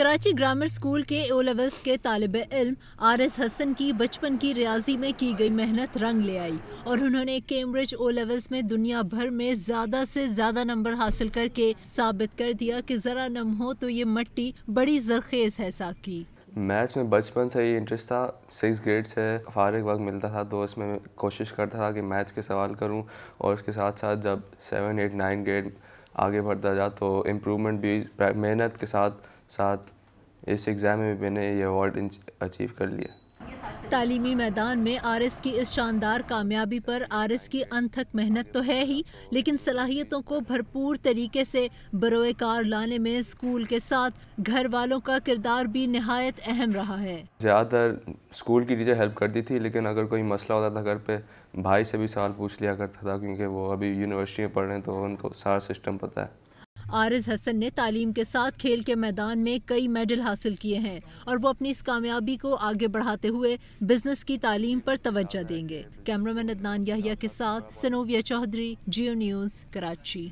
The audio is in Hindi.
कराची ग्रामर स्कूल के ओ लेवल्स के तालब इल्म आर एस हसन की बचपन की रियाजी में की गई मेहनत रंग ले आई और उन्होंने कैम्ब्रिज ओ लेवल्स में दुनिया भर में ज़्यादा से ज़्यादा नंबर हासिल करके साबित कर दिया कि ज़रा नम हो तो ये मट्टी बड़ी जरखेज़ है साकी मैथ्स में बचपन से ही इंटरेस्ट था सिक्स ग्रेड से फारग वक्त मिलता था तो उसमें कोशिश करता था कि मैथ्स के सवाल करूं और उसके साथ साथ जब सेवन एट नाइन ग्रेड आगे बढ़ता जा तो इम्प्रूवमेंट भी मेहनत के साथ साथ इस एग्ज़ाम में मैंने ये अवार्ड अचीव कर लिया तालीमी मैदान में आर एस की इस शानदार कामयाबी पर आर एस की अनथक मेहनत तो है ही लेकिन सलाहियतों को भरपूर तरीके से कार लाने में स्कूल के साथ घर वालों का किरदार भी नहायत अहम रहा है ज़्यादातर स्कूल की टीचर हेल्प करती थी लेकिन अगर कोई मसला होता था घर पे भाई से भी सवाल पूछ लिया करता था क्योंकि वो अभी यूनिवर्सिटी में पढ़ रहे हैं तो उनको सारा सिस्टम पता है आरिज हसन ने तालीम के साथ खेल के मैदान में कई मेडल हासिल किए हैं और वो अपनी इस कामयाबी को आगे बढ़ाते हुए बिजनेस की तालीम पर तवज्जा देंगे कैमरामैन अदनान याहिया के साथ सनोविया चौधरी जियो न्यूज़ कराची